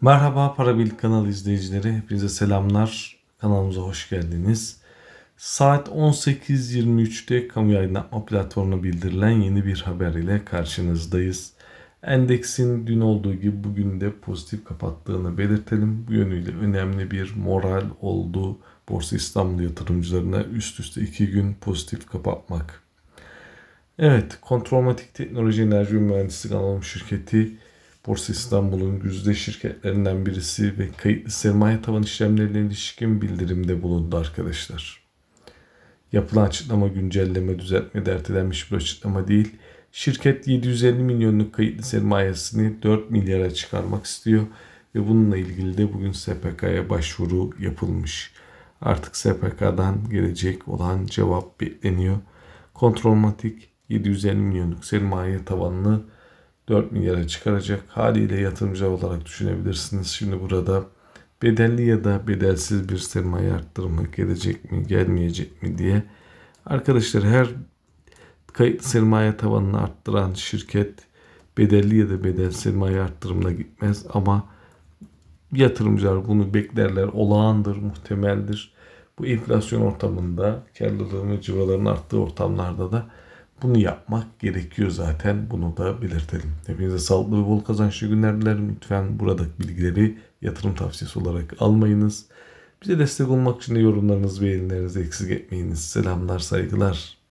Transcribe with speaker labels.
Speaker 1: Merhaba Parabil kanal izleyicileri. Hepinize selamlar. Kanalımıza hoş geldiniz. Saat 18.23'te kamu yayınlatma platformuna bildirilen yeni bir haber ile karşınızdayız. Endeksin dün olduğu gibi bugün de pozitif kapattığını belirtelim. Bu yönüyle önemli bir moral oldu. Borsa İstanbul yatırımcılarına üst üste iki gün pozitif kapatmak. Evet, Kontrolmatik Teknoloji Enerji Mühendisliği Anonim Şirketi Borsa İstanbul'un yüzde şirketlerinden birisi ve kayıtlı sermaye tavan işlemlerine ilişkin bildirimde bulundu arkadaşlar. Yapılan açıklama güncelleme, düzeltme, dertelenmiş bir açıklama değil. Şirket 750 milyonluk kayıtlı sermayesini 4 milyara çıkarmak istiyor ve bununla ilgili de bugün SPK'ya başvuru yapılmış. Artık SPK'dan gelecek olan cevap bekleniyor. Kontrolmatik 750 milyonluk sermaye tavanını 4 milyara çıkaracak haliyle yatırımcı olarak düşünebilirsiniz. Şimdi burada bedelli ya da bedelsiz bir sermaye arttırma gelecek mi gelmeyecek mi diye arkadaşlar her kayıt sermaye tavanını arttıran şirket bedelli ya da bedel sermaye arttırımına gitmez ama yatırımcılar bunu beklerler olağandır muhtemeldir. Bu enflasyon ortamında karlılığın ve arttığı ortamlarda da bunu yapmak gerekiyor zaten. Bunu da belirtelim. Hepinize sağlıklı ve bol kazançlı günler dilerim. Lütfen buradaki bilgileri yatırım tavsiyesi olarak almayınız. Bize destek olmak için de yorumlarınızı, beğenilerinizi eksik etmeyiniz. Selamlar, saygılar.